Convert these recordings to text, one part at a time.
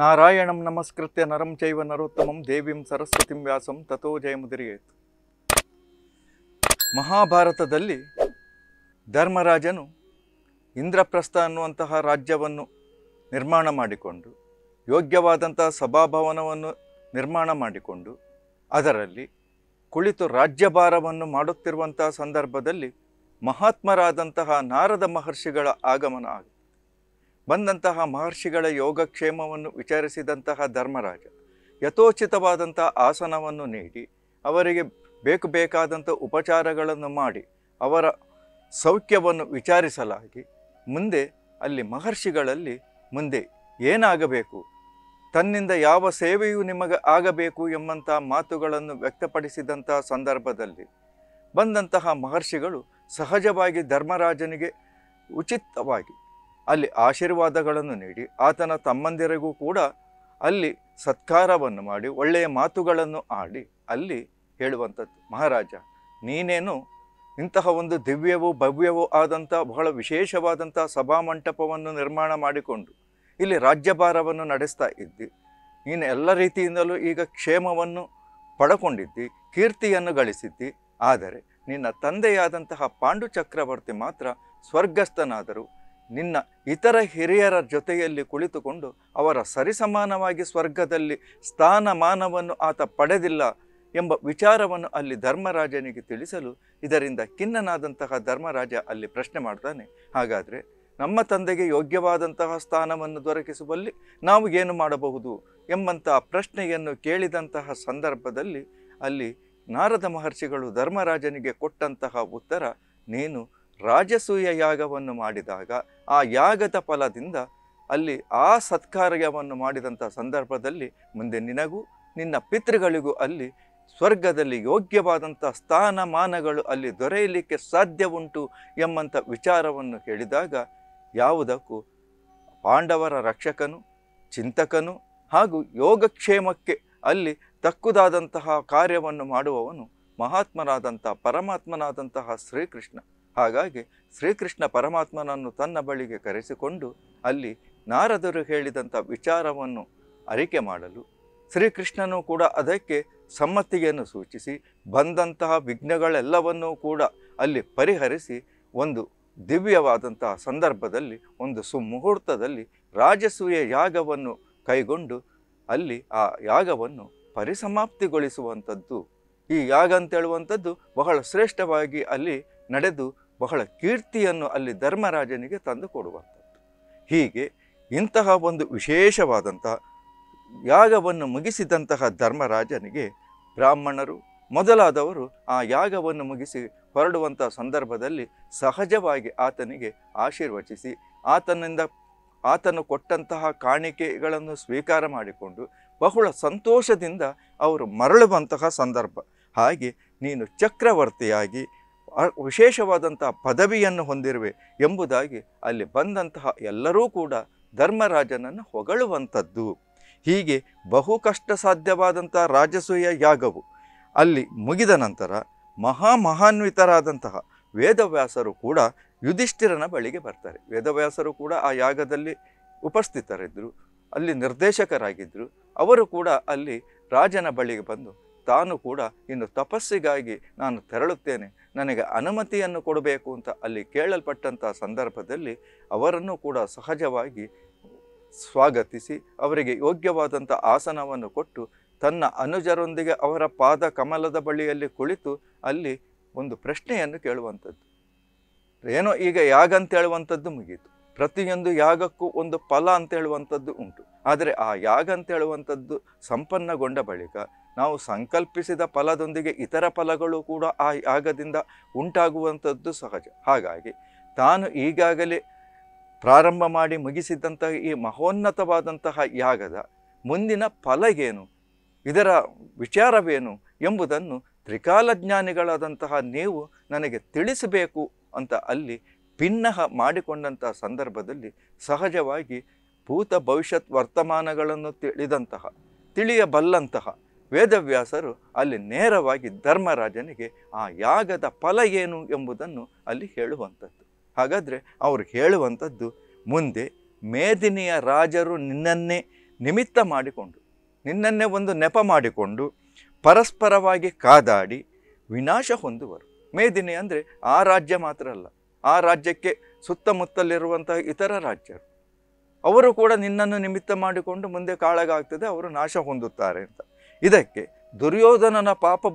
ನಾರಾಯಣಂ ನಮಸ್ಕೃತ್ಯ ನರಂ ಚೈವ ನರೋತ್ತಮಂ ದೇವಿಂ ಸರಸ್ವತಿಂ ವ್ಯಾಸಂ ತಥೋ ಜಯಮುದಿರಿಯೇತು ಮಹಾಭಾರತದಲ್ಲಿ ಧರ್ಮರಾಜನು ಇಂದ್ರಪ್ರಸ್ಥ ಅನ್ನುವಂತಹ ರಾಜ್ಯವನ್ನು ನಿರ್ಮಾಣ ಮಾಡಿಕೊಂಡು ಯೋಗ್ಯವಾದಂತಹ ಸಭಾಭವನವನ್ನು ನಿರ್ಮಾಣ ಮಾಡಿಕೊಂಡು ಅದರಲ್ಲಿ ಕುಳಿತು ರಾಜ್ಯಭಾರವನ್ನು ಮಾಡುತ್ತಿರುವಂತಹ ಸಂದರ್ಭದಲ್ಲಿ ಮಹಾತ್ಮರಾದಂತಹ ನಾರದ ಮಹರ್ಷಿಗಳ ಆಗಮನ ಆಗಿದೆ ಬಂದಂತಹ ಮಹರ್ಷಿಗಳ ಯೋಗಕ್ಷೇಮವನ್ನು ವಿಚಾರಿಸಿದಂತಹ ಧರ್ಮರಾಜ ಯಥೋಚಿತವಾದಂಥ ಆಸನವನ್ನು ನೀಡಿ ಅವರಿಗೆ ಬೇಕು ಬೇಕಾದಂಥ ಉಪಚಾರಗಳನ್ನು ಮಾಡಿ ಅವರ ಸೌಖ್ಯವನ್ನು ವಿಚಾರಿಸಲಾಗಿ ಮುಂದೆ ಅಲ್ಲಿ ಮಹರ್ಷಿಗಳಲ್ಲಿ ಮುಂದೆ ಏನಾಗಬೇಕು ತನ್ನಿಂದ ಯಾವ ಸೇವೆಯು ನಿಮಗೆ ಆಗಬೇಕು ಎಂಬಂಥ ಮಾತುಗಳನ್ನು ವ್ಯಕ್ತಪಡಿಸಿದಂಥ ಸಂದರ್ಭದಲ್ಲಿ ಬಂದಂತಹ ಮಹರ್ಷಿಗಳು ಸಹಜವಾಗಿ ಧರ್ಮರಾಜನಿಗೆ ಉಚಿತವಾಗಿ ಅಲ್ಲಿ ಆಶೀರ್ವಾದಗಳನ್ನು ನೀಡಿ ಆತನ ತಮ್ಮಂದಿರಿಗೂ ಕೂಡ ಅಲ್ಲಿ ಸತ್ಕಾರವನ್ನು ಮಾಡಿ ಒಳ್ಳೆಯ ಮಾತುಗಳನ್ನು ಆಡಿ ಅಲ್ಲಿ ಹೇಳುವಂಥದ್ದು ಮಹಾರಾಜ ನೀನೇನು ಇಂತಹ ಒಂದು ದಿವ್ಯವೋ ಭವ್ಯವೋ ಆದಂಥ ಬಹಳ ವಿಶೇಷವಾದಂಥ ಸಭಾಮಂಟಪವನ್ನು ನಿರ್ಮಾಣ ಮಾಡಿಕೊಂಡು ಇಲ್ಲಿ ರಾಜ್ಯಭಾರವನ್ನು ನಡೆಸ್ತಾ ಇದ್ದಿ ನೀನು ಎಲ್ಲ ರೀತಿಯಿಂದಲೂ ಈಗ ಕ್ಷೇಮವನ್ನು ಪಡಕೊಂಡಿದ್ದಿ ಕೀರ್ತಿಯನ್ನು ಗಳಿಸಿದ್ದಿ ಆದರೆ ನಿನ್ನ ತಂದೆಯಾದಂತಹ ಪಾಂಡು ಚಕ್ರವರ್ತಿ ಮಾತ್ರ ಸ್ವರ್ಗಸ್ಥನಾದರೂ ನಿನ್ನ ಇತರ ಹಿರಿಯರ ಜೊತೆಯಲ್ಲಿ ಕುಳಿತುಕೊಂಡು ಅವರ ಸರಿಸಮಾನವಾಗಿ ಸ್ವರ್ಗದಲ್ಲಿ ಸ್ಥಾನಮಾನವನ್ನು ಆತ ಪಡೆದಿಲ್ಲ ಎಂಬ ವಿಚಾರವನ್ನು ಅಲ್ಲಿ ಧರ್ಮರಾಜನಿಗೆ ತಿಳಿಸಲು ಇದರಿಂದ ಖಿನ್ನನಾದಂತಹ ಧರ್ಮರಾಜ ಅಲ್ಲಿ ಪ್ರಶ್ನೆ ಮಾಡ್ತಾನೆ ಹಾಗಾದರೆ ನಮ್ಮ ತಂದೆಗೆ ಯೋಗ್ಯವಾದಂತಹ ಸ್ಥಾನವನ್ನು ದೊರಕಿಸುವಲ್ಲಿ ನಾವು ಏನು ಮಾಡಬಹುದು ಎಂಬಂತಹ ಪ್ರಶ್ನೆಯನ್ನು ಕೇಳಿದಂತಹ ಸಂದರ್ಭದಲ್ಲಿ ಅಲ್ಲಿ ನಾರದ ಮಹರ್ಷಿಗಳು ಧರ್ಮರಾಜನಿಗೆ ಕೊಟ್ಟಂತಹ ಉತ್ತರ ನೀನು ರಾಜಸೂಯ ಯಾಗವನ್ನು ಮಾಡಿದಾಗ ಆ ಯಾಗದ ಫಲದಿಂದ ಅಲ್ಲಿ ಆ ಸತ್ಕಾರ್ಯವನ್ನು ಮಾಡಿದಂಥ ಸಂದರ್ಭದಲ್ಲಿ ಮುಂದೆ ನಿನಗೂ ನಿನ್ನ ಪಿತೃಗಳಿಗೂ ಅಲ್ಲಿ ಸ್ವರ್ಗದಲ್ಲಿ ಯೋಗ್ಯವಾದಂಥ ಸ್ಥಾನಮಾನಗಳು ಅಲ್ಲಿ ದೊರೆಯಲಿಕ್ಕೆ ಸಾಧ್ಯ ಉಂಟು ಎಂಬಂಥ ವಿಚಾರವನ್ನು ಹೇಳಿದಾಗ ಯಾವುದಕ್ಕೂ ಪಾಂಡವರ ರಕ್ಷಕನು ಚಿಂತಕನು ಹಾಗೂ ಯೋಗಕ್ಷೇಮಕ್ಕೆ ಅಲ್ಲಿ ತಕ್ಕುದಾದಂತಹ ಕಾರ್ಯವನ್ನು ಮಾಡುವವನು ಮಹಾತ್ಮನಾದಂಥ ಪರಮಾತ್ಮನಾದಂತಹ ಶ್ರೀಕೃಷ್ಣ ಹಾಗಾಗಿ ಶ್ರೀಕೃಷ್ಣ ಪರಮಾತ್ಮನನ್ನು ತನ್ನ ಬಳಿಗೆ ಕರೆಸಿಕೊಂಡು ಅಲ್ಲಿ ನಾರದರು ಹೇಳಿದಂಥ ವಿಚಾರವನ್ನು ಅರಿಕೆ ಮಾಡಲು ಶ್ರೀಕೃಷ್ಣನೂ ಕೂಡ ಅದಕ್ಕೆ ಸಮ್ಮತಿಯನ್ನು ಸೂಚಿಸಿ ಬಂದಂತಹ ವಿಘ್ನಗಳೆಲ್ಲವನ್ನೂ ಕೂಡ ಅಲ್ಲಿ ಪರಿಹರಿಸಿ ಒಂದು ದಿವ್ಯವಾದಂತಹ ಸಂದರ್ಭದಲ್ಲಿ ಒಂದು ಸುಮುಹೂರ್ತದಲ್ಲಿ ರಾಜಸೂಯ ಯಾಗವನ್ನು ಕೈಗೊಂಡು ಅಲ್ಲಿ ಆ ಯಾಗವನ್ನು ಪರಿಸಮಾಪ್ತಿಗೊಳಿಸುವಂಥದ್ದು ಈ ಯಾಗ ಅಂತೇಳುವಂಥದ್ದು ಬಹಳ ಶ್ರೇಷ್ಠವಾಗಿ ಅಲ್ಲಿ ನಡೆದು ಬಹಳ ಕೀರ್ತಿಯನ್ನು ಅಲ್ಲಿ ಧರ್ಮರಾಜನಿಗೆ ತಂದು ಕೊಡುವಂಥದ್ದು ಹೀಗೆ ಇಂತಹ ಒಂದು ವಿಶೇಷವಾದಂಥ ಯಾಗವನ್ನು ಮುಗಿಸಿದಂತಹ ಧರ್ಮರಾಜನಿಗೆ ಬ್ರಾಹ್ಮಣರು ಮೊದಲಾದವರು ಆ ಯಾಗವನ್ನು ಮುಗಿಸಿ ಹೊರಡುವಂಥ ಸಂದರ್ಭದಲ್ಲಿ ಸಹಜವಾಗಿ ಆತನಿಗೆ ಆಶೀರ್ವಚಿಸಿ ಆತನಿಂದ ಆತನು ಕೊಟ್ಟಂತಹ ಕಾಣಿಕೆಗಳನ್ನು ಸ್ವೀಕಾರ ಮಾಡಿಕೊಂಡು ಬಹಳ ಸಂತೋಷದಿಂದ ಅವರು ಮರಳುವಂತಹ ಸಂದರ್ಭ ಹಾಗೆ ನೀನು ಚಕ್ರವರ್ತಿಯಾಗಿ ವಿಶೇಷವಾದಂತಹ ಪದವಿಯನ್ನು ಹೊಂದಿರುವೆ ಎಂಬುದಾಗಿ ಅಲ್ಲಿ ಬಂದಂತಹ ಎಲ್ಲರೂ ಕೂಡ ಧರ್ಮರಾಜನನ್ನು ಹೊಗಳುವಂಥದ್ದು ಹೀಗೆ ಬಹು ಕಷ್ಟ ಸಾಧ್ಯವಾದಂಥ ರಾಜಸೂಯ ಯಾಗವು ಅಲ್ಲಿ ಮುಗಿದ ನಂತರ ಮಹಾ ಮಹಾನ್ವಿತರಾದಂತಹ ವೇದವ್ಯಾಸರು ಕೂಡ ಯುಧಿಷ್ಠಿರನ ಬಳಿಗೆ ಬರ್ತಾರೆ ವೇದವ್ಯಾಸರು ಕೂಡ ಆ ಯಾಗದಲ್ಲಿ ಉಪಸ್ಥಿತರಿದ್ದರು ಅಲ್ಲಿ ನಿರ್ದೇಶಕರಾಗಿದ್ದರು ಅವರು ಕೂಡ ಅಲ್ಲಿ ರಾಜನ ಬಳಿಗೆ ಬಂದು ತಾನು ಕೂಡ ಇನ್ನು ತಪಸ್ಸಿಗಾಗಿ ನಾನು ತೆರಳುತ್ತೇನೆ ನನಗೆ ಅನುಮತಿಯನ್ನು ಕೊಡಬೇಕು ಅಂತ ಅಲ್ಲಿ ಕೇಳಲ್ಪಟ್ಟಂಥ ಸಂದರ್ಭದಲ್ಲಿ ಅವರನ್ನು ಕೂಡ ಸಹಜವಾಗಿ ಸ್ವಾಗತಿಸಿ ಅವರಿಗೆ ಯೋಗ್ಯವಾದಂಥ ಆಸನವನ್ನು ಕೊಟ್ಟು ತನ್ನ ಅನುಜರೊಂದಿಗೆ ಅವರ ಪಾದ ಕಮಲದ ಬಳಿಯಲ್ಲಿ ಕುಳಿತು ಅಲ್ಲಿ ಒಂದು ಪ್ರಶ್ನೆಯನ್ನು ಕೇಳುವಂಥದ್ದು ಏನೋ ಈಗ ಯಾಗ ಅಂತ ಹೇಳುವಂಥದ್ದು ಮುಗೀತು ಪ್ರತಿಯೊಂದು ಯಾಗಕ್ಕೂ ಒಂದು ಫಲ ಅಂತ ಹೇಳುವಂಥದ್ದು ಉಂಟು ಆದರೆ ಆ ಯಾಗ ಅಂತ ಹೇಳುವಂಥದ್ದು ಸಂಪನ್ನಗೊಂಡ ಬಳಿಕ ನಾವು ಸಂಕಲ್ಪಿಸಿದ ಫಲದೊಂದಿಗೆ ಇತರ ಫಲಗಳು ಕೂಡ ಆ ಯಾಗದಿಂದ ಉಂಟಾಗುವಂಥದ್ದು ಸಹಜ ಹಾಗಾಗಿ ತಾನು ಈಗಾಗಲೇ ಪ್ರಾರಂಭ ಮಾಡಿ ಮುಗಿಸಿದಂತಹ ಈ ಮಹೋನ್ನತವಾದಂತಹ ಯಾಗದ ಮುಂದಿನ ಫಲ ಏನು ಇದರ ವಿಚಾರವೇನು ಎಂಬುದನ್ನು ತ್ರಿಕಾಲಜ್ಞಾನಿಗಳಾದಂತಹ ನೀವು ನನಗೆ ತಿಳಿಸಬೇಕು ಅಂತ ಅಲ್ಲಿ ಭಿನ್ನಹ ಮಾಡಿಕೊಂಡಂಥ ಸಂದರ್ಭದಲ್ಲಿ ಸಹಜವಾಗಿ ಭೂತ ಭವಿಷ್ಯತ್ ವರ್ತಮಾನಗಳನ್ನು ತಿಳಿದಂತಹ ತಿಳಿಯಬಲ್ಲಂತಹ ವೇದವ್ಯಾಸರು ಅಲ್ಲಿ ನೇರವಾಗಿ ಧರ್ಮರಾಜನಿಗೆ ಆ ಯಾಗದ ಫಲ ಏನು ಎಂಬುದನ್ನು ಅಲ್ಲಿ ಹೇಳುವಂಥದ್ದು ಹಾಗಾದರೆ ಅವರು ಹೇಳುವಂಥದ್ದು ಮುಂದೆ ಮೇದಿನಿಯ ರಾಜರು ನಿನ್ನನ್ನೇ ನಿಮಿತ್ತ ಮಾಡಿಕೊಂಡು ನಿನ್ನನ್ನೇ ಒಂದು ನೆಪ ಮಾಡಿಕೊಂಡು ಪರಸ್ಪರವಾಗಿ ಕಾದಾಡಿ ವಿನಾಶ ಹೊಂದುವರು ಮೇದಿನಿ ಅಂದರೆ ಆ ರಾಜ್ಯ ಮಾತ್ರ ಅಲ್ಲ ಆ ರಾಜ್ಯಕ್ಕೆ ಸುತ್ತಮುತ್ತಲಿರುವಂತಹ ಇತರ ರಾಜ್ಯರು ಅವರು ಕೂಡ ನಿನ್ನನ್ನು ನಿಮಿತ್ತ ಮಾಡಿಕೊಂಡು ಮುಂದೆ ಕಾಳಗಾಗ್ತದೆ ಅವರು ನಾಶ ಹೊಂದುತ್ತಾರೆ ಅಂತ ಇದಕ್ಕೆ ದುರ್ಯೋಧನನ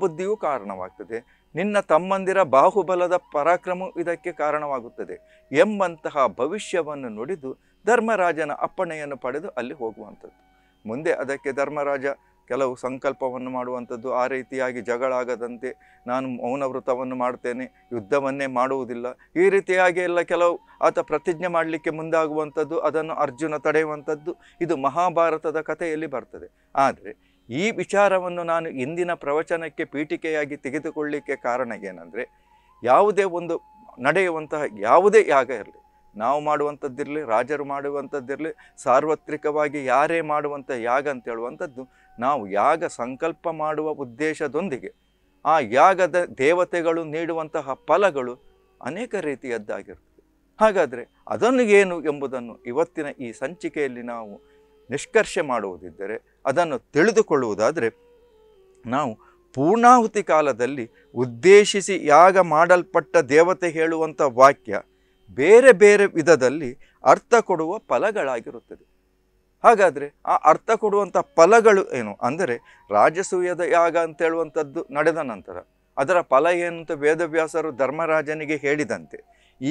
ಬುದ್ಧಿಯೂ ಕಾರಣವಾಗ್ತದೆ ನಿನ್ನ ತಮ್ಮಂದಿರ ಬಾಹುಬಲದ ಪರಾಕ್ರಮವು ಇದಕ್ಕೆ ಕಾರಣವಾಗುತ್ತದೆ ಎಂಬಂತಹ ಭವಿಷ್ಯವನ್ನು ನುಡಿದು ಧರ್ಮರಾಜನ ಅಪ್ಪಣೆಯನ್ನು ಪಡೆದು ಅಲ್ಲಿ ಹೋಗುವಂಥದ್ದು ಮುಂದೆ ಅದಕ್ಕೆ ಧರ್ಮರಾಜ ಕೆಲವು ಸಂಕಲ್ಪವನ್ನು ಮಾಡುವಂಥದ್ದು ಆ ರೀತಿಯಾಗಿ ಜಗಳಾಗದಂತೆ ನಾನು ಮೌನವ್ರತವನ್ನು ಮಾಡ್ತೇನೆ ಯುದ್ಧವನ್ನೇ ಮಾಡುವುದಿಲ್ಲ ಈ ರೀತಿಯಾಗಿ ಎಲ್ಲ ಕೆಲವು ಆತ ಪ್ರತಿಜ್ಞೆ ಮಾಡಲಿಕ್ಕೆ ಮುಂದಾಗುವಂಥದ್ದು ಅದನ್ನು ಅರ್ಜುನ ತಡೆಯುವಂಥದ್ದು ಇದು ಮಹಾಭಾರತದ ಕಥೆಯಲ್ಲಿ ಬರ್ತದೆ ಆದರೆ ಈ ವಿಚಾರವನ್ನು ನಾನು ಇಂದಿನ ಪ್ರವಚನಕ್ಕೆ ಪೀಠಿಕೆಯಾಗಿ ತೆಗೆದುಕೊಳ್ಳಿಕ್ಕೆ ಕಾರಣ ಏನಂದರೆ ಯಾವುದೇ ಒಂದು ನಡೆಯುವಂತಹ ಯಾವುದೇ ಯಾಗ ಇರಲಿ ನಾವು ಮಾಡುವಂಥದ್ದಿರಲಿ ರಾಜರು ಮಾಡುವಂಥದ್ದಿರಲಿ ಸಾರ್ವತ್ರಿಕವಾಗಿ ಯಾರೇ ಮಾಡುವಂಥ ಯಾಗ ಅಂತ ಹೇಳುವಂಥದ್ದು ನಾವು ಯಾಗ ಸಂಕಲ್ಪ ಮಾಡುವ ಉದ್ದೇಶದೊಂದಿಗೆ ಆ ಯಾಗದ ದೇವತೆಗಳು ನೀಡುವಂತಹ ಫಲಗಳು ಅನೇಕ ರೀತಿಯದ್ದಾಗಿರುತ್ತದೆ ಹಾಗಾದರೆ ಅದನ್ನು ಏನು ಎಂಬುದನ್ನು ಇವತ್ತಿನ ಈ ಸಂಚಿಕೆಯಲ್ಲಿ ನಾವು ನಿಷ್ಕರ್ಷೆ ಮಾಡುವುದಿದ್ದರೆ ಅದನ್ನು ತಿಳಿದುಕೊಳ್ಳುವುದಾದರೆ ನಾವು ಪೂರ್ಣಾಹುತಿ ಕಾಲದಲ್ಲಿ ಉದ್ದೇಶಿಸಿ ಯಾಗ ಮಾಡಲ್ಪಟ್ಟ ದೇವತೆ ಹೇಳುವಂಥ ವಾಕ್ಯ ಬೇರೆ ಬೇರೆ ವಿಧದಲ್ಲಿ ಅರ್ಥ ಕೊಡುವ ಫಲಗಳಾಗಿರುತ್ತದೆ ಹಾಗಾದರೆ ಆ ಅರ್ಥ ಕೊಡುವಂಥ ಫಲಗಳು ಏನು ಅಂದರೆ ರಾಜಸೂಯದ ಯಾಗ ಅಂತೇಳುವಂಥದ್ದು ನಡೆದ ನಂತರ ಅದರ ಫಲ ಏನು ಅಂತ ವೇದವ್ಯಾಸರು ಧರ್ಮರಾಜನಿಗೆ ಹೇಳಿದಂತೆ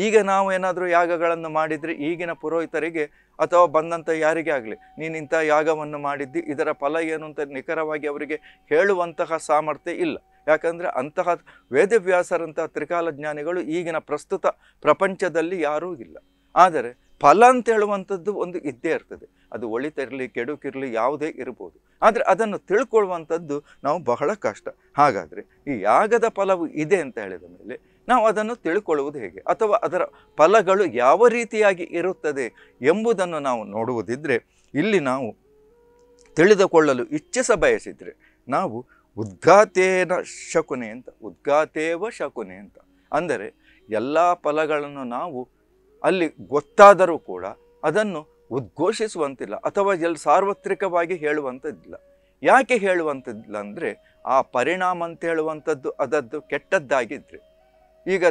ಈಗ ನಾವು ಏನಾದರೂ ಯಾಗಗಳನ್ನು ಮಾಡಿದರೆ ಈಗಿನ ಪುರೋಹಿತರಿಗೆ ಅಥವಾ ಬಂದಂಥ ಯಾರಿಗೆ ಆಗಲಿ ನೀನು ಇಂಥ ಯಾಗವನ್ನು ಮಾಡಿದ್ದು ಇದರ ಫಲ ಏನು ಅಂತ ನಿಖರವಾಗಿ ಅವರಿಗೆ ಹೇಳುವಂತಹ ಸಾಮರ್ಥ್ಯ ಇಲ್ಲ ಯಾಕಂದರೆ ಅಂತಹ ವೇದವ್ಯಾಸರಂತಹ ತ್ರಿಕಾಲಜ್ಞಾನಿಗಳು ಈಗಿನ ಪ್ರಸ್ತುತ ಪ್ರಪಂಚದಲ್ಲಿ ಯಾರೂ ಇಲ್ಲ ಆದರೆ ಫಲ ಅಂತ ಹೇಳುವಂಥದ್ದು ಒಂದು ಇದ್ದೇ ಇರ್ತದೆ ಅದು ಒಳಿತಿರಲಿ ಕೆಡುಕಿರಲಿ ಯಾವುದೇ ಇರ್ಬೋದು ಆದರೆ ಅದನ್ನು ತಿಳ್ಕೊಳ್ಳುವಂಥದ್ದು ನಾವು ಬಹಳ ಕಷ್ಟ ಹಾಗಾದರೆ ಈ ಯಾಗದ ಫಲವು ಇದೆ ಅಂತ ಹೇಳಿದ ಮೇಲೆ ನಾವು ಅದನ್ನು ತಿಳ್ಕೊಳ್ಳುವುದು ಹೇಗೆ ಅಥವಾ ಅದರ ಫಲಗಳು ಯಾವ ರೀತಿಯಾಗಿ ಇರುತ್ತದೆ ಎಂಬುದನ್ನು ನಾವು ನೋಡುವುದಿದ್ದರೆ ಇಲ್ಲಿ ನಾವು ತಿಳಿದುಕೊಳ್ಳಲು ಇಚ್ಛಿಸ ಬಯಸಿದರೆ ನಾವು ಉದ್ಘಾತೇನ ಶಕುನೆ ಅಂತ ಉದ್ಘಾತೇವ ಶಕುನೆ ಅಂತ ಅಂದರೆ ಎಲ್ಲ ಫಲಗಳನ್ನು ನಾವು ಅಲ್ಲಿ ಗೊತ್ತಾದರೂ ಕೂಡ ಅದನ್ನು ಉದ್ಘೋಷಿಸುವಂತಿಲ್ಲ ಅಥವಾ ಎಲ್ಲಿ ಸಾರ್ವತ್ರಿಕವಾಗಿ ಹೇಳುವಂಥದ್ದಿಲ್ಲ ಯಾಕೆ ಹೇಳುವಂಥದ್ದಿಲ್ಲ ಅಂದರೆ ಆ ಪರಿಣಾಮ ಅಂತ ಹೇಳುವಂಥದ್ದು ಅದದ್ದು ಕೆಟ್ಟದ್ದಾಗಿದ್ದರೆ ಈಗ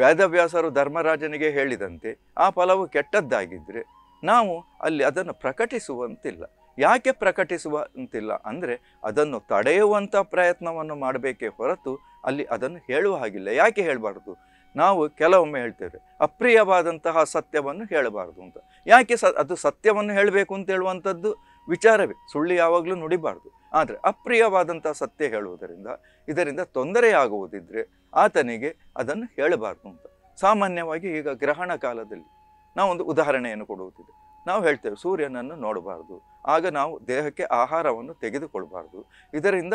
ವೇದವ್ಯಾಸರು ಧರ್ಮರಾಜನಿಗೆ ಹೇಳಿದಂತೆ ಆ ಫಲವು ಕೆಟ್ಟದ್ದಾಗಿದ್ದರೆ ನಾವು ಅಲ್ಲಿ ಅದನ್ನು ಪ್ರಕಟಿಸುವಂತಿಲ್ಲ ಯಾಕೆ ಪ್ರಕಟಿಸುವಂತಿಲ್ಲ ಅಂದರೆ ಅದನ್ನು ತಡೆಯುವಂಥ ಪ್ರಯತ್ನವನ್ನು ಮಾಡಬೇಕೇ ಹೊರತು ಅಲ್ಲಿ ಅದನ್ನು ಹೇಳುವ ಹಾಗಿಲ್ಲ ಯಾಕೆ ಹೇಳಬಾರ್ದು ನಾವು ಕೆಲವೊಮ್ಮೆ ಹೇಳ್ತೇವೆ ಅಪ್ರಿಯವಾದಂತಹ ಸತ್ಯವನ್ನು ಹೇಳಬಾರ್ದು ಅಂತ ಯಾಕೆ ಸ ಅದು ಸತ್ಯವನ್ನು ಹೇಳಬೇಕು ಅಂತ ಹೇಳುವಂಥದ್ದು ವಿಚಾರವೇ ಸುಳ್ಳು ಯಾವಾಗಲೂ ನುಡಿಬಾರ್ದು ಆದರೆ ಅಪ್ರಿಯವಾದಂಥ ಸತ್ಯ ಹೇಳುವುದರಿಂದ ಇದರಿಂದ ತೊಂದರೆಯಾಗುವುದಿದ್ದರೆ ಆತನಿಗೆ ಅದನ್ನು ಹೇಳಬಾರ್ದು ಅಂತ ಸಾಮಾನ್ಯವಾಗಿ ಈಗ ಗ್ರಹಣ ಕಾಲದಲ್ಲಿ ನಾವೊಂದು ಉದಾಹರಣೆಯನ್ನು ಕೊಡುವುದಿದೆ ನಾವು ಹೇಳ್ತೇವೆ ಸೂರ್ಯನನ್ನು ನೋಡಬಾರ್ದು ಆಗ ನಾವು ದೇಹಕ್ಕೆ ಆಹಾರವನ್ನು ತೆಗೆದುಕೊಳ್ಬಾರ್ದು ಇದರಿಂದ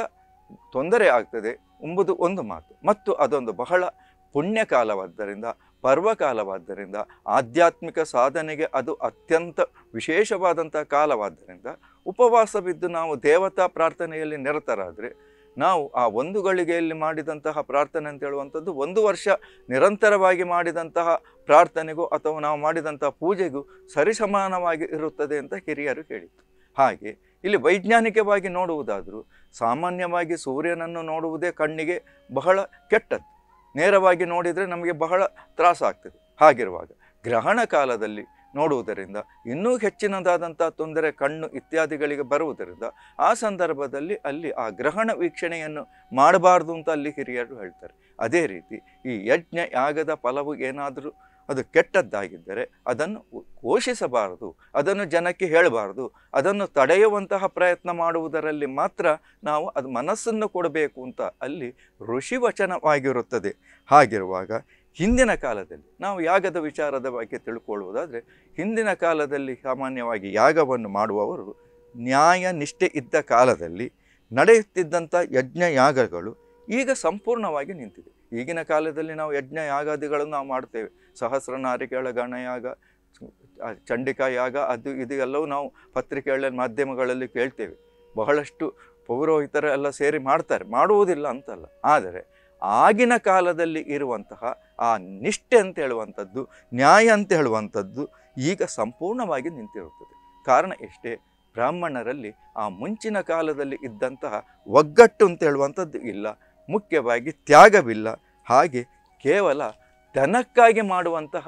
ತೊಂದರೆ ಆಗ್ತದೆ ಎಂಬುದು ಒಂದು ಮಾತು ಮತ್ತು ಅದೊಂದು ಬಹಳ ಪುಣ್ಯಕಾಲವಾದ್ದರಿಂದ ಪರ್ವಕಾಲವಾದ್ದರಿಂದ ಆಧ್ಯಾತ್ಮಿಕ ಸಾಧನೆಗೆ ಅದು ಅತ್ಯಂತ ವಿಶೇಷವಾದಂಥ ಕಾಲವಾದ್ದರಿಂದ ಉಪವಾಸವಿದ್ದು ನಾವು ದೇವತಾ ಪ್ರಾರ್ಥನೆಯಲ್ಲಿ ನಿರತರಾದರೆ ನಾವು ಆ ಒಂದು ಗಳಿಗೆಯಲ್ಲಿ ಮಾಡಿದಂತಹ ಪ್ರಾರ್ಥನೆ ಅಂತ ಹೇಳುವಂಥದ್ದು ಒಂದು ವರ್ಷ ನಿರಂತರವಾಗಿ ಮಾಡಿದಂತಹ ಪ್ರಾರ್ಥನೆಗೂ ಅಥವಾ ನಾವು ಮಾಡಿದಂತಹ ಪೂಜೆಗೂ ಸರಿಸಮಾನವಾಗಿ ಇರುತ್ತದೆ ಅಂತ ಹಿರಿಯರು ಹೇಳಿತು ಹಾಗೆ ಇಲ್ಲಿ ವೈಜ್ಞಾನಿಕವಾಗಿ ನೋಡುವುದಾದರೂ ಸಾಮಾನ್ಯವಾಗಿ ಸೂರ್ಯನನ್ನು ನೋಡುವುದೇ ಕಣ್ಣಿಗೆ ಬಹಳ ಕೆಟ್ಟದ್ದು ನೇರವಾಗಿ ನೋಡಿದರೆ ನಮಗೆ ಬಹಳ ತ್ರಾಸಾಗ್ತದೆ ಹಾಗಿರುವಾಗ ಗ್ರಹಣ ಕಾಲದಲ್ಲಿ ನೋಡುವುದರಿಂದ ಇನ್ನೂ ಹೆಚ್ಚಿನದಾದಂಥ ತೊಂದರೆ ಕಣ್ಣು ಇತ್ಯಾದಿಗಳಿಗೆ ಬರುವುದರಿಂದ ಆ ಸಂದರ್ಭದಲ್ಲಿ ಅಲ್ಲಿ ಆ ಗ್ರಹಣ ವೀಕ್ಷಣೆಯನ್ನು ಮಾಡಬಾರ್ದು ಅಂತ ಅಲ್ಲಿ ಹಿರಿಯರು ಹೇಳ್ತಾರೆ ಅದೇ ರೀತಿ ಈ ಯಜ್ಞ ಯಾಗದ ಫಲವು ಏನಾದರೂ ಅದು ಕೆಟ್ಟದ್ದಾಗಿದ್ದರೆ ಅದನ್ನು ಘೋಷಿಸಬಾರದು ಅದನ್ನು ಜನಕ್ಕೆ ಹೇಳಬಾರದು ಅದನ್ನು ತಡೆಯುವಂತಹ ಪ್ರಯತ್ನ ಮಾಡುವುದರಲ್ಲಿ ಮಾತ್ರ ನಾವು ಅದು ಮನಸ್ಸನ್ನು ಕೊಡಬೇಕು ಅಂತ ಅಲ್ಲಿ ಋಷಿವಚನವಾಗಿರುತ್ತದೆ ಹಾಗಿರುವಾಗ ಹಿಂದಿನ ಕಾಲದಲ್ಲಿ ನಾವು ಯಾಗದ ವಿಚಾರದ ಬಗ್ಗೆ ತಿಳ್ಕೊಳ್ಳುವುದಾದರೆ ಹಿಂದಿನ ಕಾಲದಲ್ಲಿ ಸಾಮಾನ್ಯವಾಗಿ ಯಾಗವನ್ನು ಮಾಡುವವರು ನ್ಯಾಯ ನಿಷ್ಠೆ ಇದ್ದ ಕಾಲದಲ್ಲಿ ನಡೆಯುತ್ತಿದ್ದಂಥ ಯಜ್ಞ ಯಾಗಗಳು ಈಗ ಸಂಪೂರ್ಣವಾಗಿ ನಿಂತಿದೆ ಈಗಿನ ಕಾಲದಲ್ಲಿ ನಾವು ಯಜ್ಞ ಯಾಗಾದಿಗಳನ್ನು ನಾವು ಮಾಡ್ತೇವೆ ಸಹಸ್ರನಾರಿಕೆಗಳ ಗಣಯಾಗ ಚಂಡಿಕಾ ಯಾಗ ಅದು ಇದು ಎಲ್ಲವೂ ನಾವು ಪತ್ರಿಕೆಗಳಲ್ಲಿ ಮಾಧ್ಯಮಗಳಲ್ಲಿ ಕೇಳ್ತೇವೆ ಬಹಳಷ್ಟು ಪೌರೋಹಿತರ ಎಲ್ಲ ಸೇರಿ ಮಾಡ್ತಾರೆ ಮಾಡುವುದಿಲ್ಲ ಅಂತಲ್ಲ ಆದರೆ ಆಗಿನ ಕಾಲದಲ್ಲಿ ಇರುವಂತಹ ಆ ನಿಷ್ಠೆ ಅಂತ ಹೇಳುವಂಥದ್ದು ನ್ಯಾಯ ಅಂತ ಹೇಳುವಂಥದ್ದು ಈಗ ಸಂಪೂರ್ಣವಾಗಿ ನಿಂತಿರುತ್ತದೆ ಕಾರಣ ಎಷ್ಟೇ ಬ್ರಾಹ್ಮಣರಲ್ಲಿ ಆ ಮುಂಚಿನ ಕಾಲದಲ್ಲಿ ಇದ್ದಂತಹ ಒಗ್ಗಟ್ಟು ಅಂತ ಹೇಳುವಂಥದ್ದು ಇಲ್ಲ ಮುಖ್ಯವಾಗಿ ತ್ಯಾಗವಿಲ್ಲ ಹಾಗೆ ಕೇವಲ ದನಕ್ಕಾಗಿ ಮಾಡುವಂತಹ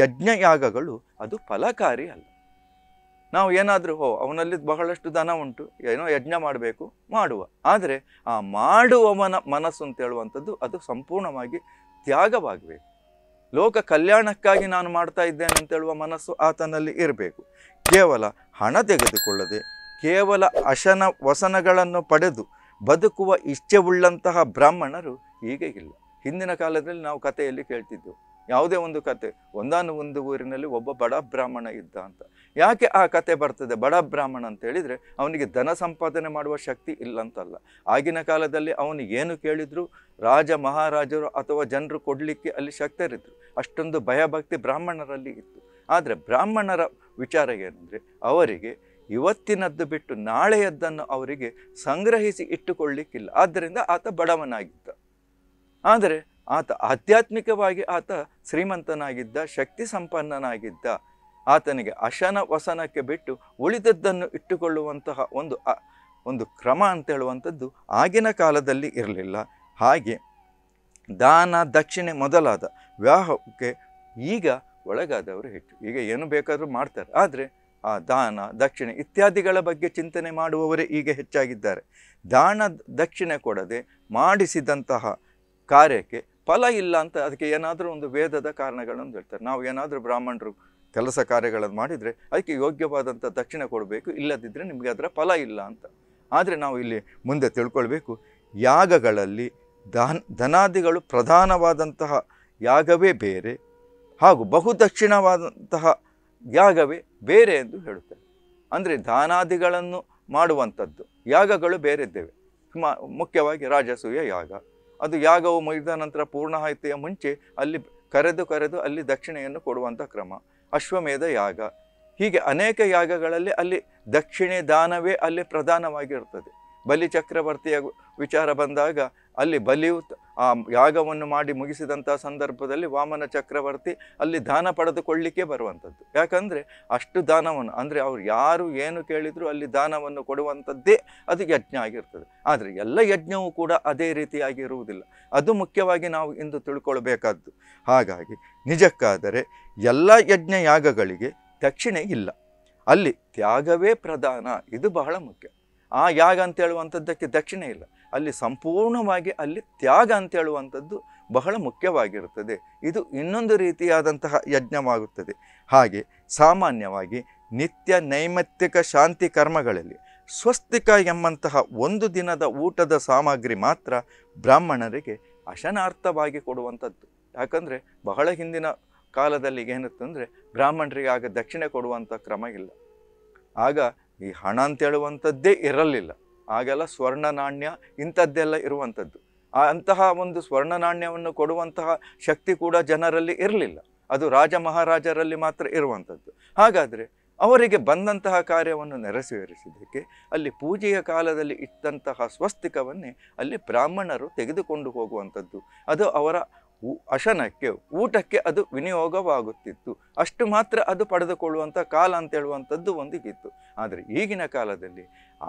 ಯಜ್ಞಯಾಗಗಳು ಅದು ಫಲಕಾರಿ ಅಲ್ಲ ನಾವು ಏನಾದರೂ ಹೋ ಅವನಲ್ಲಿ ಬಹಳಷ್ಟು ದನ ಉಂಟು ಏನೋ ಯಜ್ಞ ಮಾಡಬೇಕು ಮಾಡುವ ಆದರೆ ಆ ಮಾಡುವವನ ಮನಸ್ಸು ಅಂತ ಹೇಳುವಂಥದ್ದು ಅದು ಸಂಪೂರ್ಣವಾಗಿ ತ್ಯಾಗವಾಗಬೇಕು ಲೋಕ ಕಲ್ಯಾಣಕ್ಕಾಗಿ ನಾನು ಮಾಡ್ತಾ ಇದ್ದೇನೆ ಅಂತೇಳುವ ಮನಸ್ಸು ಆತನಲ್ಲಿ ಇರಬೇಕು ಕೇವಲ ಹಣ ತೆಗೆದುಕೊಳ್ಳದೆ ಕೇವಲ ಅಶನ ವಸನಗಳನ್ನು ಪಡೆದು ಬದುಕುವ ಇಚ್ಛೆವುಳ್ಳಂತಹ ಬ್ರಾಹ್ಮಣರು ಈಗ ಇಲ್ಲ ಹಿಂದಿನ ಕಾಲದಲ್ಲಿ ನಾವು ಕಥೆಯಲ್ಲಿ ಕೇಳ್ತಿದ್ದೆವು ಯಾವುದೇ ಒಂದು ಕತೆ ಒಂದಾನು ಒಂದು ಊರಿನಲ್ಲಿ ಒಬ್ಬ ಬಡ ಬ್ರಾಹ್ಮಣ ಇದ್ದ ಅಂತ ಯಾಕೆ ಆ ಕತೆ ಬರ್ತದೆ ಬಡ ಬ್ರಾಹ್ಮಣ ಅಂತ ಹೇಳಿದರೆ ಅವನಿಗೆ ಧನ ಸಂಪಾದನೆ ಮಾಡುವ ಶಕ್ತಿ ಇಲ್ಲಂತಲ್ಲ ಆಗಿನ ಕಾಲದಲ್ಲಿ ಅವನು ಏನು ಕೇಳಿದ್ರು ರಾಜ ಮಹಾರಾಜರು ಅಥವಾ ಜನರು ಕೊಡಲಿಕ್ಕೆ ಅಲ್ಲಿ ಶಕ್ತರಿದ್ದರು ಅಷ್ಟೊಂದು ಭಯಭಕ್ತಿ ಬ್ರಾಹ್ಮಣರಲ್ಲಿ ಇತ್ತು ಆದರೆ ಬ್ರಾಹ್ಮಣರ ವಿಚಾರ ಏನಂದರೆ ಅವರಿಗೆ ಇವತ್ತಿನದ್ದು ಬಿಟ್ಟು ನಾಳೆಯದ್ದನ್ನು ಅವರಿಗೆ ಸಂಗ್ರಹಿಸಿ ಇಟ್ಟುಕೊಳ್ಳಿಕ್ಕಿಲ್ಲ ಆದ್ದರಿಂದ ಆತ ಬಡವನಾಗಿದ್ದ ಆದರೆ ಆತ ಆಧ್ಯಾತ್ಮಿಕವಾಗಿ ಆತ ಶ್ರೀಮಂತನಾಗಿದ್ದ ಶಕ್ತಿ ಸಂಪನ್ನನಾಗಿದ್ದ ಆತನಿಗೆ ಅಶನ ವಸನಕ್ಕೆ ಬಿಟ್ಟು ಉಳಿದದ್ದನ್ನು ಇಟ್ಟುಕೊಳ್ಳುವಂತಹ ಒಂದು ಒಂದು ಕ್ರಮ ಅಂತ ಹೇಳುವಂಥದ್ದು ಆಗಿನ ಕಾಲದಲ್ಲಿ ಇರಲಿಲ್ಲ ಹಾಗೆ ದಾನ ದಕ್ಷಿಣೆ ಮೊದಲಾದ ವಿವಾಹಕ್ಕೆ ಈಗ ಒಳಗಾದವರು ಹೆಚ್ಚು ಈಗ ಏನು ಬೇಕಾದರೂ ಮಾಡ್ತಾರೆ ಆದರೆ ಆ ದಾನ ದಕ್ಷಿಣೆ ಇತ್ಯಾದಿಗಳ ಬಗ್ಗೆ ಚಿಂತನೆ ಮಾಡುವವರೇ ಈಗ ಹೆಚ್ಚಾಗಿದ್ದಾರೆ ದಾನ ದಕ್ಷಿಣೆ ಕೊಡದೆ ಮಾಡಿಸಿದಂತಹ ಕಾರ್ಯಕ್ಕೆ ಫಲ ಇಲ್ಲ ಅಂತ ಅದಕ್ಕೆ ಏನಾದರೂ ಒಂದು ವೇದದ ಕಾರಣಗಳನ್ನು ಹೇಳ್ತಾರೆ ನಾವು ಏನಾದರೂ ಬ್ರಾಹ್ಮಣರು ಕೆಲಸ ಕಾರ್ಯಗಳನ್ನು ಮಾಡಿದರೆ ಅದಕ್ಕೆ ಯೋಗ್ಯವಾದಂಥ ದಕ್ಷಿಣ ಕೊಡಬೇಕು ಇಲ್ಲದಿದ್ದರೆ ನಿಮಗೆ ಅದರ ಫಲ ಇಲ್ಲ ಅಂತ ಆದರೆ ನಾವು ಇಲ್ಲಿ ಮುಂದೆ ತಿಳ್ಕೊಳ್ಬೇಕು ಯಾಗಗಳಲ್ಲಿ ದಾನ್ ಧನಾದಿಗಳು ಪ್ರಧಾನವಾದಂತಹ ಯಾಗವೇ ಬೇರೆ ಹಾಗೂ ಬಹುದಕ್ಷಿಣವಾದಂತಹ ಯಾಗವೇ ಬೇರೆ ಎಂದು ಹೇಳುತ್ತಾರೆ ಅಂದರೆ ದಾನಾದಿಗಳನ್ನು ಮಾಡುವಂಥದ್ದು ಯಾಗಗಳು ಬೇರೆದ್ದೇವೆ ಮುಖ್ಯವಾಗಿ ರಾಜಸೂಯ ಯಾಗ ಅದು ಯಾಗವು ಮುಗಿದ ನಂತರ ಆಯ್ತೆಯ ಮುಂಚೆ ಅಲ್ಲಿ ಕರೆದು ಕರೆದು ಅಲ್ಲಿ ದಕ್ಷಿಣೆಯನ್ನು ಕೊಡುವಂಥ ಕ್ರಮ ಅಶ್ವಮೇಧ ಯಾಗ ಹೀಗೆ ಅನೇಕ ಯಾಗಗಳಲ್ಲಿ ಅಲ್ಲಿ ದಕ್ಷಿಣೆ ದಾನವೇ ಅಲ್ಲಿ ಪ್ರಧಾನವಾಗಿರ್ತದೆ ಬಲಿ ಚಕ್ರವರ್ತಿಯ ವಿಚಾರ ಬಂದಾಗ ಅಲ್ಲಿ ಬಲಿಯು ಆ ಯಾಗವನ್ನು ಮಾಡಿ ಮುಗಿಸಿದಂಥ ಸಂದರ್ಭದಲ್ಲಿ ವಾಮನ ಚಕ್ರವರ್ತಿ ಅಲ್ಲಿ ದಾನ ಪಡೆದುಕೊಳ್ಳಿಕ್ಕೆ ಬರುವಂಥದ್ದು ಯಾಕಂದರೆ ಅಷ್ಟು ದಾನವನ್ನು ಅಂದರೆ ಅವ್ರು ಯಾರು ಏನು ಕೇಳಿದರೂ ಅಲ್ಲಿ ದಾನವನ್ನು ಕೊಡುವಂಥದ್ದೇ ಅದು ಯಜ್ಞ ಆಗಿರ್ತದೆ ಆದರೆ ಎಲ್ಲ ಯಜ್ಞವೂ ಕೂಡ ಅದೇ ರೀತಿಯಾಗಿ ಇರುವುದಿಲ್ಲ ಅದು ಮುಖ್ಯವಾಗಿ ನಾವು ಇಂದು ತಿಳ್ಕೊಳ್ಬೇಕಾದ್ದು ಹಾಗಾಗಿ ನಿಜಕ್ಕಾದರೆ ಎಲ್ಲ ಯಜ್ಞ ಯಾಗಗಳಿಗೆ ದಕ್ಷಿಣೆ ಇಲ್ಲ ಅಲ್ಲಿ ತ್ಯಾಗವೇ ಪ್ರಧಾನ ಇದು ಬಹಳ ಮುಖ್ಯ ಆ ಯಾಗ ಅಂತ ಹೇಳುವಂಥದ್ದಕ್ಕೆ ದಕ್ಷಿಣ ಇಲ್ಲ ಅಲ್ಲಿ ಸಂಪೂರ್ಣವಾಗಿ ಅಲ್ಲಿ ತ್ಯಾಗ ಅಂತ ಹೇಳುವಂಥದ್ದು ಬಹಳ ಮುಖ್ಯವಾಗಿರುತ್ತದೆ ಇದು ಇನ್ನೊಂದು ರೀತಿಯಾದಂತಹ ಯಜ್ಞವಾಗುತ್ತದೆ ಹಾಗೆ ಸಾಮಾನ್ಯವಾಗಿ ನಿತ್ಯ ನೈಮಿತ್ತಿಕ ಶಾಂತಿ ಕರ್ಮಗಳಲ್ಲಿ ಸ್ವಸ್ತಿಕ ಎಂಬಂತಹ ಒಂದು ದಿನದ ಊಟದ ಸಾಮಗ್ರಿ ಮಾತ್ರ ಬ್ರಾಹ್ಮಣರಿಗೆ ಅಶನಾರ್ಥವಾಗಿ ಕೊಡುವಂಥದ್ದು ಯಾಕಂದರೆ ಬಹಳ ಹಿಂದಿನ ಕಾಲದಲ್ಲಿ ಏನಿತ್ತು ಅಂದರೆ ಬ್ರಾಹ್ಮಣರಿಗೆ ಆಗ ದಕ್ಷಿಣೆ ಕೊಡುವಂಥ ಕ್ರಮ ಇಲ್ಲ ಆಗ ಈ ಹಣ ಅಂತ ಹೇಳುವಂಥದ್ದೇ ಇರಲಿಲ್ಲ ಆಗೆಲ್ಲ ಸ್ವರ್ಣ ನಾಣ್ಯ ಇಂಥದ್ದೆಲ್ಲ ಇರುವಂಥದ್ದು ಆ ಅಂತಹ ಒಂದು ಸ್ವರ್ಣ ನಾಣ್ಯವನ್ನು ಕೊಡುವಂತಹ ಶಕ್ತಿ ಕೂಡ ಜನರಲ್ಲಿ ಇರಲಿಲ್ಲ ಅದು ರಾಜ ಮಹಾರಾಜರಲ್ಲಿ ಮಾತ್ರ ಇರುವಂಥದ್ದು ಹಾಗಾದರೆ ಅವರಿಗೆ ಬಂದಂತಹ ಕಾರ್ಯವನ್ನು ನೆರವೇರಿಸಿದ್ದಕ್ಕೆ ಅಲ್ಲಿ ಪೂಜೆಯ ಕಾಲದಲ್ಲಿ ಇಟ್ಟಂತಹ ಸ್ವಸ್ತಿಕವನ್ನೇ ಅಲ್ಲಿ ಬ್ರಾಹ್ಮಣರು ತೆಗೆದುಕೊಂಡು ಹೋಗುವಂಥದ್ದು ಅದು ಅವರ ಅಶನಕ್ಕೆ ಊಟಕ್ಕೆ ಅದು ವಿನಿಯೋಗವಾಗುತ್ತಿತ್ತು ಅಷ್ಟು ಮಾತ್ರ ಅದು ಪಡೆದುಕೊಳ್ಳುವಂಥ ಕಾಲ ಅಂತ ಹೇಳುವಂಥದ್ದು ಒಂದಿಗಿತ್ತು ಆದರೆ ಈಗಿನ ಕಾಲದಲ್ಲಿ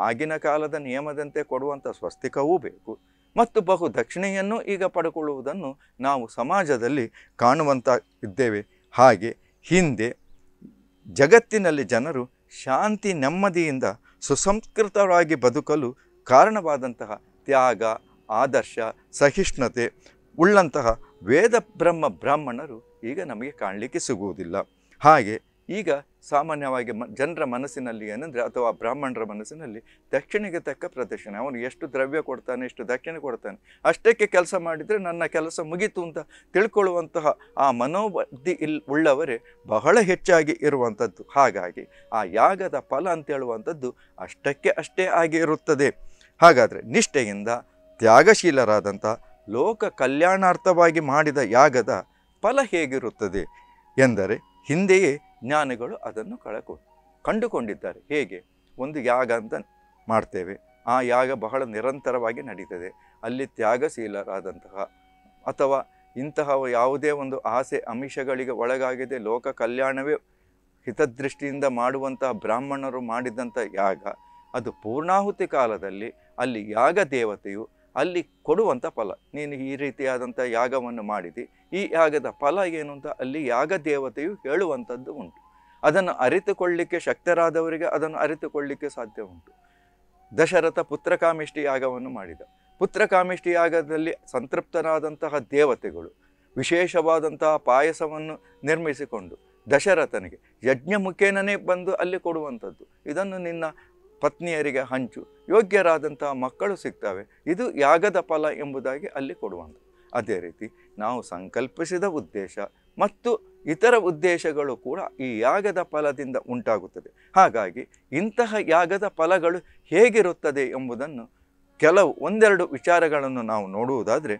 ಆಗಿನ ಕಾಲದ ನಿಯಮದಂತೆ ಕೊಡುವಂಥ ಸ್ವಸ್ತಿಕವೂ ಬೇಕು ಮತ್ತು ಬಹು ದಕ್ಷಿಣೆಯನ್ನು ಈಗ ಪಡೆಕೊಳ್ಳುವುದನ್ನು ನಾವು ಸಮಾಜದಲ್ಲಿ ಕಾಣುವಂಥ ಇದ್ದೇವೆ ಹಾಗೆ ಹಿಂದೆ ಜಗತ್ತಿನಲ್ಲಿ ಜನರು ಶಾಂತಿ ನೆಮ್ಮದಿಯಿಂದ ಸುಸಂಸ್ಕೃತವಾಗಿ ಬದುಕಲು ಕಾರಣವಾದಂತಹ ತ್ಯಾಗ ಆದರ್ಶ ಸಹಿಷ್ಣುತೆ ಉಳ್ಳಂತಹ ವೇದ ಬ್ರಹ್ಮ ಬ್ರಾಹ್ಮಣರು ಈಗ ನಮಗೆ ಕಾಣಲಿಕ್ಕೆ ಸಿಗುವುದಿಲ್ಲ ಹಾಗೆ ಈಗ ಸಾಮಾನ್ಯವಾಗಿ ಮ ಜನರ ಮನಸ್ಸಿನಲ್ಲಿ ಏನಂದರೆ ಅಥವಾ ಬ್ರಾಹ್ಮಣರ ಮನಸ್ಸಿನಲ್ಲಿ ದಕ್ಷಿಣೆಗೆ ತಕ್ಕ ಪ್ರದರ್ಶನ ಅವನು ಎಷ್ಟು ದ್ರವ್ಯ ಕೊಡ್ತಾನೆ ಎಷ್ಟು ದಕ್ಷಿಣೆ ಕೊಡ್ತಾನೆ ಅಷ್ಟಕ್ಕೆ ಕೆಲಸ ಮಾಡಿದರೆ ನನ್ನ ಕೆಲಸ ಮುಗೀತು ಅಂತ ತಿಳ್ಕೊಳ್ಳುವಂತಹ ಆ ಮನೋಬದ್ಧಿ ಇಲ್ ಉಳ್ಳವರೇ ಬಹಳ ಹೆಚ್ಚಾಗಿ ಇರುವಂಥದ್ದು ಹಾಗಾಗಿ ಆ ಯಾಗದ ಫಲ ಅಂತೇಳುವಂಥದ್ದು ಅಷ್ಟಕ್ಕೆ ಅಷ್ಟೇ ಆಗಿ ಇರುತ್ತದೆ ಹಾಗಾದರೆ ನಿಷ್ಠೆಯಿಂದ ತ್ಯಾಗಶೀಲರಾದಂಥ ಲೋಕ ಕಲ್ಯಾಣಾರ್ಥವಾಗಿ ಮಾಡಿದ ಯಾಗದ ಫಲ ಹೇಗಿರುತ್ತದೆ ಎಂದರೆ ಹಿಂದೆಯೇ ಜ್ಞಾನಿಗಳು ಅದನ್ನು ಕಳಕೊ ಕಂಡುಕೊಂಡಿದ್ದಾರೆ ಹೇಗೆ ಒಂದು ಯಾಗ ಅಂತ ಮಾಡ್ತೇವೆ ಆ ಯಾಗ ಬಹಳ ನಿರಂತರವಾಗಿ ನಡೀತದೆ ಅಲ್ಲಿ ತ್ಯಾಗಶೀಲರಾದಂತಹ ಅಥವಾ ಇಂತಹ ಯಾವುದೇ ಒಂದು ಆಸೆ ಅಮಿಷಗಳಿಗೆ ಒಳಗಾಗಿದೆ ಲೋಕ ಕಲ್ಯಾಣವೇ ಹಿತದೃಷ್ಟಿಯಿಂದ ಮಾಡುವಂತಹ ಬ್ರಾಹ್ಮಣರು ಮಾಡಿದಂಥ ಯಾಗ ಅದು ಪೂರ್ಣಾಹುತಿ ಕಾಲದಲ್ಲಿ ಅಲ್ಲಿ ಯಾಗ ದೇವತೆಯು ಅಲ್ಲಿ ಕೊಡುವಂಥ ಫಲ ನೀನು ಈ ರೀತಿಯಾದಂಥ ಯಾಗವನ್ನು ಮಾಡಿದಿ ಈ ಯಾಗದ ಫಲ ಏನು ಅಂತ ಅಲ್ಲಿ ಯಾಗ ದೇವತೆಯು ಹೇಳುವಂಥದ್ದು ಉಂಟು ಅದನ್ನು ಅರಿತುಕೊಳ್ಳಿಕ್ಕೆ ಶಕ್ತರಾದವರಿಗೆ ಅದನ್ನು ಅರಿತುಕೊಳ್ಳಿಕ್ಕೆ ಸಾಧ್ಯ ಉಂಟು ದಶರಥ ಪುತ್ರಕಾಮಿಷ್ಟಿ ಯಾಗವನ್ನು ಮಾಡಿದ ಪುತ್ರಕಾಮಿಷ್ಟಿ ಯಾಗದಲ್ಲಿ ಸಂತೃಪ್ತನಾದಂತಹ ದೇವತೆಗಳು ವಿಶೇಷವಾದಂತಹ ಪಾಯಸವನ್ನು ನಿರ್ಮಿಸಿಕೊಂಡು ದಶರಥನಿಗೆ ಯಜ್ಞ ಮುಖೇನನೇ ಬಂದು ಅಲ್ಲಿ ಕೊಡುವಂಥದ್ದು ಇದನ್ನು ನಿನ್ನ ಪತ್ನಿಯರಿಗೆ ಹಂಚು ಯೋಗ್ಯರಾದಂತಹ ಮಕ್ಕಳು ಸಿಗ್ತವೆ ಇದು ಯಾಗದ ಫಲ ಎಂಬುದಾಗಿ ಅಲ್ಲಿ ಕೊಡುವಂಥ ಅದೇ ರೀತಿ ನಾವು ಸಂಕಲ್ಪಿಸಿದ ಉದ್ದೇಶ ಮತ್ತು ಇತರ ಉದ್ದೇಶಗಳು ಕೂಡ ಈ ಯಾಗದ ಫಲದಿಂದ ಉಂಟಾಗುತ್ತದೆ ಹಾಗಾಗಿ ಇಂತಹ ಯಾಗದ ಫಲಗಳು ಹೇಗಿರುತ್ತದೆ ಎಂಬುದನ್ನು ಕೆಲವು ಒಂದೆರಡು ವಿಚಾರಗಳನ್ನು ನಾವು ನೋಡುವುದಾದರೆ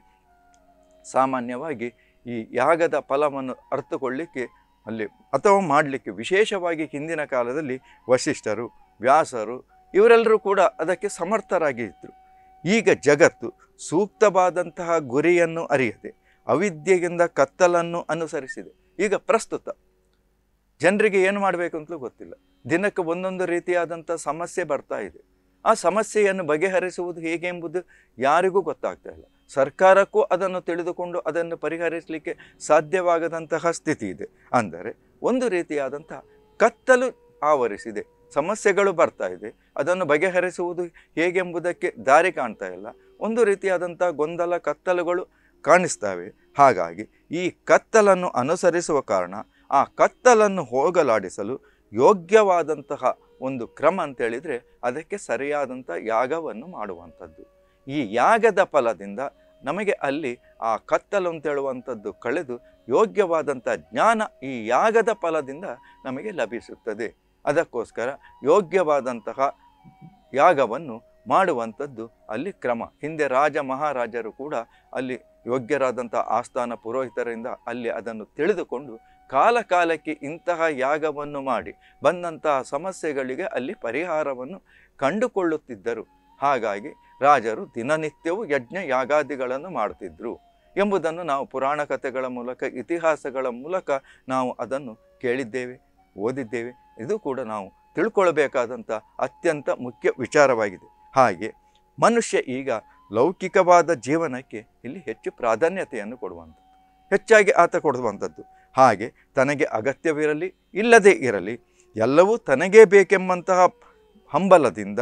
ಸಾಮಾನ್ಯವಾಗಿ ಈ ಯಾಗದ ಫಲವನ್ನು ಅರ್ಥಕೊಳ್ಳಿಕ್ಕೆ ಅಲ್ಲಿ ಅಥವಾ ಮಾಡಲಿಕ್ಕೆ ವಿಶೇಷವಾಗಿ ಹಿಂದಿನ ಕಾಲದಲ್ಲಿ ವಶಿಷ್ಠರು ವ್ಯಾಸರು ಇವರೆಲ್ಲರೂ ಕೂಡ ಅದಕ್ಕೆ ಸಮರ್ಥರಾಗಿದ್ದರು ಈಗ ಜಗತ್ತು ಸೂಕ್ತವಾದಂತಹ ಗುರಿಯನ್ನು ಅರಿಯದೆ ಅವಿದ್ಯೆಯಿಂದ ಕತ್ತಲನ್ನು ಅನುಸರಿಸಿದೆ ಈಗ ಪ್ರಸ್ತುತ ಜನರಿಗೆ ಏನು ಮಾಡಬೇಕು ಅಂತಲೂ ಗೊತ್ತಿಲ್ಲ ದಿನಕ್ಕೆ ಒಂದೊಂದು ರೀತಿಯಾದಂಥ ಸಮಸ್ಯೆ ಬರ್ತಾ ಇದೆ ಆ ಸಮಸ್ಯೆಯನ್ನು ಬಗೆಹರಿಸುವುದು ಹೇಗೆ ಎಂಬುದು ಯಾರಿಗೂ ಗೊತ್ತಾಗ್ತಾ ಇಲ್ಲ ಸರ್ಕಾರಕ್ಕೂ ಅದನ್ನು ತಿಳಿದುಕೊಂಡು ಅದನ್ನು ಪರಿಹರಿಸಲಿಕ್ಕೆ ಸಾಧ್ಯವಾಗದಂತಹ ಸ್ಥಿತಿ ಇದೆ ಅಂದರೆ ಒಂದು ರೀತಿಯಾದಂಥ ಕತ್ತಲು ಆವರಿಸಿದೆ ಸಮಸ್ಯೆಗಳು ಬರ್ತಾ ಇದೆ ಅದನ್ನು ಬಗೆಹರಿಸುವುದು ಹೇಗೆಂಬುದಕ್ಕೆ ದಾರಿ ಕಾಣ್ತಾ ಇಲ್ಲ ಒಂದು ರೀತಿಯಾದಂಥ ಗೊಂದಲ ಕತ್ತಲುಗಳು ಕಾಣಿಸ್ತವೆ ಹಾಗಾಗಿ ಈ ಕತ್ತಲನ್ನು ಅನುಸರಿಸುವ ಕಾರಣ ಆ ಕತ್ತಲನ್ನು ಹೋಗಲಾಡಿಸಲು ಯೋಗ್ಯವಾದಂತಹ ಒಂದು ಕ್ರಮ ಅಂತೇಳಿದರೆ ಅದಕ್ಕೆ ಸರಿಯಾದಂಥ ಯಾಗವನ್ನು ಮಾಡುವಂಥದ್ದು ಈ ಯಾಗದ ಫಲದಿಂದ ನಮಗೆ ಅಲ್ಲಿ ಆ ಕತ್ತಲು ಅಂತೇಳುವಂಥದ್ದು ಕಳೆದು ಯೋಗ್ಯವಾದಂಥ ಜ್ಞಾನ ಈ ಯಾಗದ ಫಲದಿಂದ ನಮಗೆ ಲಭಿಸುತ್ತದೆ ಅದಕ್ಕೋಸ್ಕರ ಯೋಗ್ಯವಾದಂತಹ ಯಾಗವನ್ನು ಮಾಡುವಂಥದ್ದು ಅಲ್ಲಿ ಕ್ರಮ ಹಿಂದೆ ರಾಜ ಮಹಾರಾಜರು ಕೂಡ ಅಲ್ಲಿ ಯೋಗ್ಯರಾದಂಥ ಆಸ್ಥಾನ ಪುರೋಹಿತರಿಂದ ಅಲ್ಲಿ ಅದನ್ನು ತಿಳಿದುಕೊಂಡು ಕಾಲಕಾಲಕ್ಕೆ ಇಂತಹ ಯಾಗವನ್ನು ಮಾಡಿ ಬಂದಂತಹ ಸಮಸ್ಯೆಗಳಿಗೆ ಅಲ್ಲಿ ಪರಿಹಾರವನ್ನು ಕಂಡುಕೊಳ್ಳುತ್ತಿದ್ದರು ಹಾಗಾಗಿ ರಾಜರು ದಿನನಿತ್ಯವೂ ಯಜ್ಞ ಯಾಗಾದಿಗಳನ್ನು ಮಾಡುತ್ತಿದ್ದರು ಎಂಬುದನ್ನು ನಾವು ಪುರಾಣ ಕಥೆಗಳ ಮೂಲಕ ಇತಿಹಾಸಗಳ ಮೂಲಕ ನಾವು ಅದನ್ನು ಕೇಳಿದ್ದೇವೆ ಓದಿದ್ದೇವೆ ಇದು ಕೂಡ ನಾವು ತಿಳ್ಕೊಳ್ಬೇಕಾದಂಥ ಅತ್ಯಂತ ಮುಖ್ಯ ವಿಚಾರವಾಗಿದೆ ಹಾಗೆ ಮನುಷ್ಯ ಈಗ ಲೌಕಿಕವಾದ ಜೀವನಕ್ಕೆ ಇಲ್ಲಿ ಹೆಚ್ಚು ಪ್ರಾಧಾನ್ಯತೆಯನ್ನು ಕೊಡುವಂಥದ್ದು ಹೆಚ್ಚಾಗಿ ಆತ ಕೊಡುವಂಥದ್ದು ಹಾಗೆ ತನಗೆ ಅಗತ್ಯವಿರಲಿ ಇಲ್ಲದೇ ಇರಲಿ ಎಲ್ಲವೂ ತನಗೇ ಬೇಕೆಂಬಂತಹ ಹಂಬಲದಿಂದ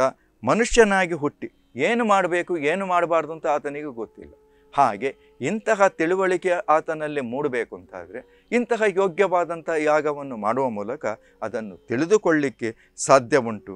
ಮನುಷ್ಯನಾಗಿ ಹುಟ್ಟಿ ಏನು ಮಾಡಬೇಕು ಏನು ಮಾಡಬಾರ್ದು ಅಂತ ಆತನಿಗೂ ಗೊತ್ತಿಲ್ಲ ಹಾಗೆ ಇಂತಹ ತಿಳುವಳಿಕೆ ಆತನಲ್ಲಿ ಮೂಡಬೇಕು ಅಂತಾದರೆ ಇಂತಹ ಯೋಗ್ಯವಾದಂಥ ಯಾಗವನ್ನು ಮಾಡುವ ಮೂಲಕ ಅದನ್ನು ತಿಳಿದುಕೊಳ್ಳಿಕ್ಕೆ ಸಾಧ್ಯ ಉಂಟು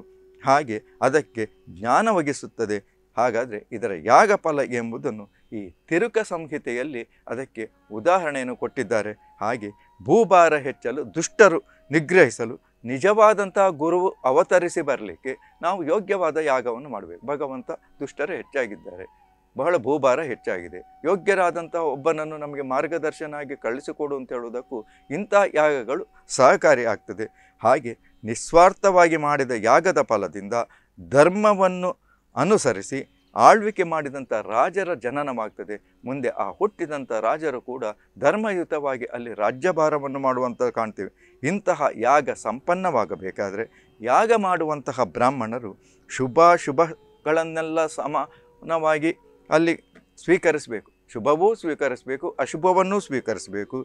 ಹಾಗೆ ಅದಕ್ಕೆ ಜ್ಞಾನ ಒಗಿಸುತ್ತದೆ ಹಾಗಾದರೆ ಇದರ ಯಾಗ ಫಲ ಎಂಬುದನ್ನು ಈ ತಿರುಕ ಸಂಹಿತೆಯಲ್ಲಿ ಅದಕ್ಕೆ ಉದಾಹರಣೆಯನ್ನು ಕೊಟ್ಟಿದ್ದಾರೆ ಹಾಗೆ ಭೂಭಾರ ಹೆಚ್ಚಲು ದುಷ್ಟರು ನಿಗ್ರಹಿಸಲು ನಿಜವಾದಂತಹ ಗುರುವು ಅವತರಿಸಿ ಬರಲಿಕ್ಕೆ ನಾವು ಯೋಗ್ಯವಾದ ಯಾಗವನ್ನು ಮಾಡಬೇಕು ಭಗವಂತ ದುಷ್ಟರು ಹೆಚ್ಚಾಗಿದ್ದಾರೆ ಬಹಳ ಭೂಭಾರ ಹೆಚ್ಚಾಗಿದೆ ಯೋಗ್ಯರಾದಂತಹ ಒಬ್ಬನನ್ನು ನಮಗೆ ಮಾರ್ಗದರ್ಶನಾಗಿ ಕಳಿಸಿಕೊಡು ಅಂತ ಹೇಳುವುದಕ್ಕೂ ಇಂಥ ಯಾಗಗಳು ಸಹಕಾರಿ ಆಗ್ತದೆ ಹಾಗೆ ನಿಸ್ವಾರ್ಥವಾಗಿ ಮಾಡಿದ ಯಾಗದ ಫಲದಿಂದ ಧರ್ಮವನ್ನು ಅನುಸರಿಸಿ ಆಳ್ವಿಕೆ ಮಾಡಿದಂಥ ರಾಜರ ಜನನವಾಗ್ತದೆ ಮುಂದೆ ಆ ಹುಟ್ಟಿದಂಥ ರಾಜರು ಕೂಡ ಧರ್ಮಯುತವಾಗಿ ಅಲ್ಲಿ ರಾಜ್ಯಭಾರವನ್ನು ಮಾಡುವಂಥ ಕಾಣ್ತೀವಿ ಇಂತಹ ಯಾಗ ಸಂಪನ್ನವಾಗಬೇಕಾದರೆ ಯಾಗ ಮಾಡುವಂತಹ ಬ್ರಾಹ್ಮಣರು ಶುಭ ಶುಭಗಳನ್ನೆಲ್ಲ ಸಮಾನವಾಗಿ ಅಲ್ಲಿ ಸ್ವೀಕರಿಸಬೇಕು ಶುಭವೂ ಸ್ವೀಕರಿಸಬೇಕು ಅಶುಭವನ್ನೂ ಸ್ವೀಕರಿಸಬೇಕು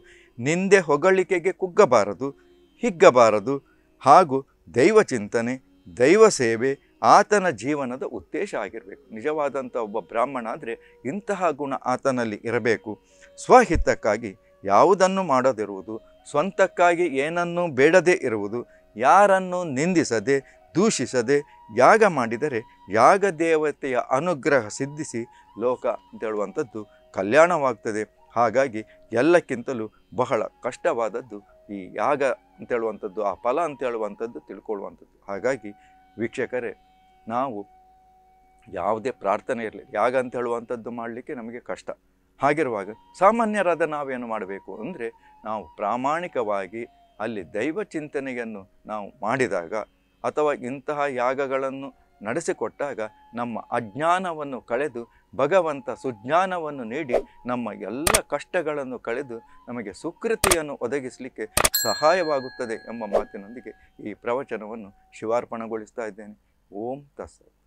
ನಿಂದೆ ಹೊಗಳಿಕೆಗೆ ಕುಗ್ಗಬಾರದು ಹಿಗ್ಗಬಾರದು ಹಾಗೂ ದೈವ ಚಿಂತನೆ ದೈವ ಸೇವೆ ಆತನ ಜೀವನದ ಉದ್ದೇಶ ಆಗಿರಬೇಕು ನಿಜವಾದಂಥ ಒಬ್ಬ ಬ್ರಾಹ್ಮಣ ಆದರೆ ಇಂತಹ ಗುಣ ಆತನಲ್ಲಿ ಇರಬೇಕು ಸ್ವಹಿತಕ್ಕಾಗಿ ಯಾವುದನ್ನು ಮಾಡದಿರುವುದು ಸ್ವಂತಕ್ಕಾಗಿ ಏನನ್ನೂ ಬೇಡದೇ ಇರುವುದು ಯಾರನ್ನು ನಿಂದಿಸದೆ ದೂಷಿಸದೆ ಯಾಗ ಮಾಡಿದರೆ ಯಾಗ ದೇವತೆಯ ಅನುಗ್ರಹ ಸಿದ್ಧಿಸಿ ಲೋಕ ಅಂತ ಹೇಳುವಂಥದ್ದು ಕಲ್ಯಾಣವಾಗ್ತದೆ ಹಾಗಾಗಿ ಎಲ್ಲಕ್ಕಿಂತಲೂ ಬಹಳ ಕಷ್ಟವಾದದ್ದು ಈ ಯಾಗ ಅಂತೇಳುವಂಥದ್ದು ಆ ಫಲ ಅಂತ ತಿಳ್ಕೊಳ್ಳುವಂಥದ್ದು ಹಾಗಾಗಿ ವೀಕ್ಷಕರೇ ನಾವು ಯಾವುದೇ ಪ್ರಾರ್ಥನೆ ಇರಲಿ ಯಾಗ ಅಂತ ಹೇಳುವಂಥದ್ದು ಮಾಡಲಿಕ್ಕೆ ನಮಗೆ ಕಷ್ಟ ಹಾಗಿರುವಾಗ ಸಾಮಾನ್ಯರಾದ ನಾವೇನು ಮಾಡಬೇಕು ಅಂದರೆ ನಾವು ಪ್ರಾಮಾಣಿಕವಾಗಿ ಅಲ್ಲಿ ದೈವ ಚಿಂತನೆಯನ್ನು ನಾವು ಮಾಡಿದಾಗ ಅಥವಾ ಇಂತಹ ಯಾಗಗಳನ್ನು ನಡೆಸಿಕೊಟ್ಟಾಗ ನಮ್ಮ ಅಜ್ಞಾನವನ್ನು ಕಳೆದು ಭಗವಂತ ಸುಜ್ಞಾನವನ್ನು ನೀಡಿ ನಮ್ಮ ಎಲ್ಲ ಕಷ್ಟಗಳನ್ನು ಕಳೆದು ನಮಗೆ ಸುಕೃತಿಯನ್ನು ಒದಗಿಸಲಿಕ್ಕೆ ಸಹಾಯವಾಗುತ್ತದೆ ಎಂಬ ಮಾತಿನೊಂದಿಗೆ ಈ ಪ್ರವಚನವನ್ನು ಶಿವಾರ್ಪಣಗೊಳಿಸ್ತಾ ಇದ್ದೇನೆ ಓಂ ತಸ್